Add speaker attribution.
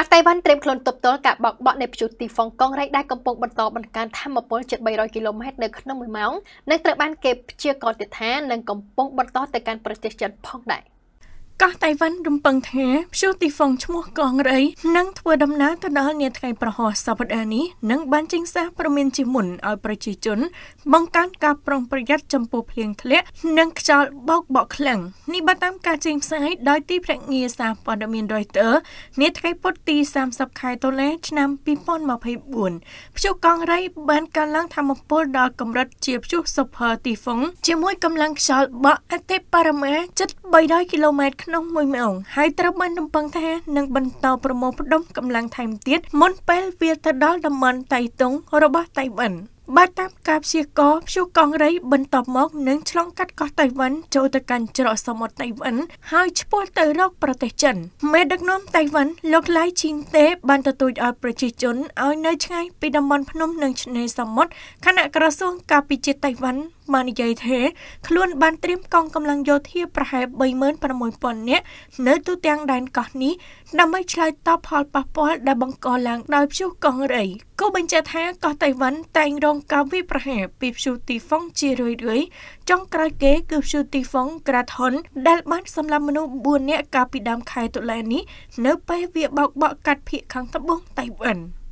Speaker 1: កាសតៃវ៉ាន់ត្រៀមខ្លួនទប់ទល់ការបោកបក់នៃព្យុះទីហ្វុងកុងរៃដែលកំពុងបន្តបង្កើនធម៌ពលជិត300គីឡូម៉ែត្រនៅក្នុង1ម៉ោងនិងត្រូវបានគេព្យាករណ៍ថានឹងកំពុងបន្តទៅកាន់ប្រទេសចិនផងដែរ។
Speaker 2: កោះតៃវ៉ាន់រំពឹងថាព្យុះទីហ្វុងឈ្មោះកងរៃនឹងធ្វើដំណើរទៅដល់នាថ្ងៃប្រហោះសប្តាហ៍នេះនិងបានចេញសារព្រមានជាមុនឲ្យប្រជាជនបង្កើនការប្រុងប្រយ័ត្នចំពោះភ្លៀងធ្លាក់និងខ្យល់បោកបក់ខ្លាំងនេះបើតាមការចេញផ្សាយដោយទីភ្នាក់ងារសារព័ត៌មាន Reuters នាថ្ងៃពុធទី30ខែតុលាឆ្នាំ2024ព្យុះកងរៃបានកើនឡើងធម្មពលដល់កម្រិតជាព្យុះ Super Typhoon ជាមួយកម្លាំងខ្យល់បក់អតិបរមា7300គីឡូម៉ែត្រក្នុងមួយម៉ោងហើយត្រូវបានរំពឹងថានឹងបន្តប្រមូលផ្ដុំកម្លាំងថែមទៀតមុនពេលវាទៅដល់តំបន់តៃតុងរបស់តៃវ៉ាន់បើតាមការព្យាករណ៍ព្យុះកងរៃបន្តមកនឹងឆ្លងកាត់កោះតៃវ៉ាន់ចូលទៅកាន់ច្រកសមុទ្រតៃវ៉ាន់ហើយឆ្ពោះទៅរកប្រទេសចិនមេដឹកនាំតៃវ៉ាន់លោកឡៃឈីងតេបានទទូចឲ្យប្រជាជនឲ្យនៅឆ្ងាយពីតំបន់ភ្នំនិងឆ្នេរសមុទ្រខណៈក្រសួងការពារជាតិតៃវ៉ាន់បាននិយាយថាខ្លួនបានត្រៀមកងកម្លាំងយោធាប្រហែល36,000នាក់នៅទូទាំងដែនកោះនេះដើម្បីឆ្លើយតបផលប៉ះពាល់ដែលបង្កឡើងដោយព្យុះកងរៃក៏បញ្ជាក់ថាកោះតៃវ៉ាន់តែងរងការវាយប្រហារពីព្យុះទីហ្វុងជារឿយៗចុងក្រោយគេគឺព្យុះទីហ្វុងក្រាថុនដែលបានសម្លាប់មនុស្ស4នាក់កាលពីដើមខែតុលានេះនៅពេលវាបោកបក់កាត់ភៀកខាងត្បូងតៃវ៉ាន់។